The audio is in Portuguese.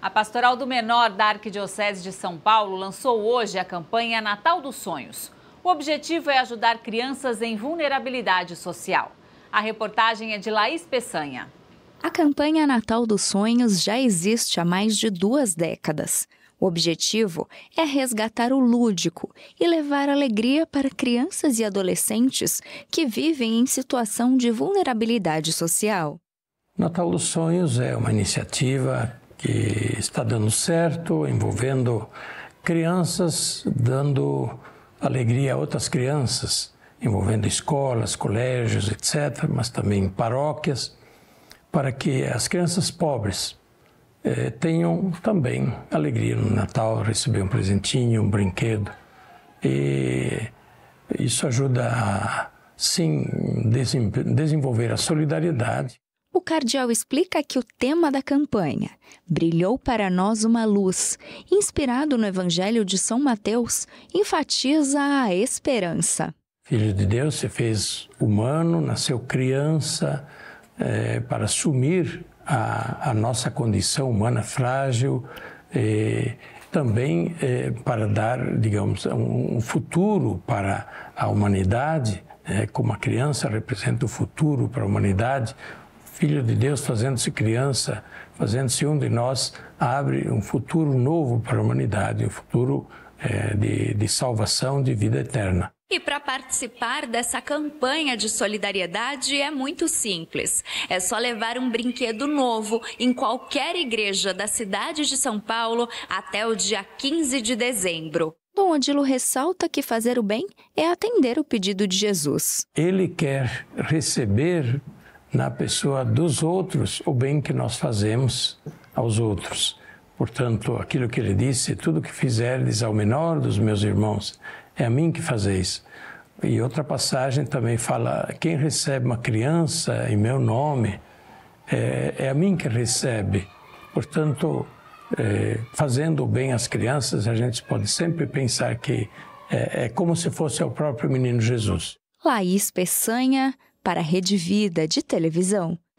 A Pastoral do Menor da Arquidiocese de São Paulo lançou hoje a campanha Natal dos Sonhos. O objetivo é ajudar crianças em vulnerabilidade social. A reportagem é de Laís Peçanha. A campanha Natal dos Sonhos já existe há mais de duas décadas. O objetivo é resgatar o lúdico e levar alegria para crianças e adolescentes que vivem em situação de vulnerabilidade social. Natal dos Sonhos é uma iniciativa que está dando certo, envolvendo crianças, dando alegria a outras crianças, envolvendo escolas, colégios, etc., mas também paróquias, para que as crianças pobres eh, tenham também alegria no Natal, receber um presentinho, um brinquedo. E isso ajuda a, sim, desenvolver a solidariedade. O Cardial explica que o tema da campanha brilhou para nós uma luz, inspirado no Evangelho de São Mateus, enfatiza a esperança. Filho de Deus se fez humano, nasceu criança é, para assumir a, a, nossa condição humana frágil, é, também é, para dar, digamos, um, um futuro para a humanidade, né, como a criança representa o futuro para a humanidade, Filho de Deus fazendo-se criança, fazendo-se um de nós, abre um futuro novo para a humanidade, um futuro é, de, de salvação, de vida eterna. E para participar dessa campanha de solidariedade é muito simples. É só levar um brinquedo novo em qualquer igreja da cidade de São Paulo até o dia 15 de dezembro. Dom Odilo ressalta que fazer o bem é atender o pedido de Jesus. Ele quer receber na pessoa dos outros o bem que nós fazemos aos outros. Portanto, aquilo que ele disse, tudo que fizerdes ao menor dos meus irmãos, é a mim que fazeis. E outra passagem também fala: quem recebe uma criança em meu nome, é, é a mim que recebe. Portanto, é, fazendo bem às crianças, a gente pode sempre pensar que é, é como se fosse o próprio menino Jesus. Laís Peçanha para a Rede Vida de televisão.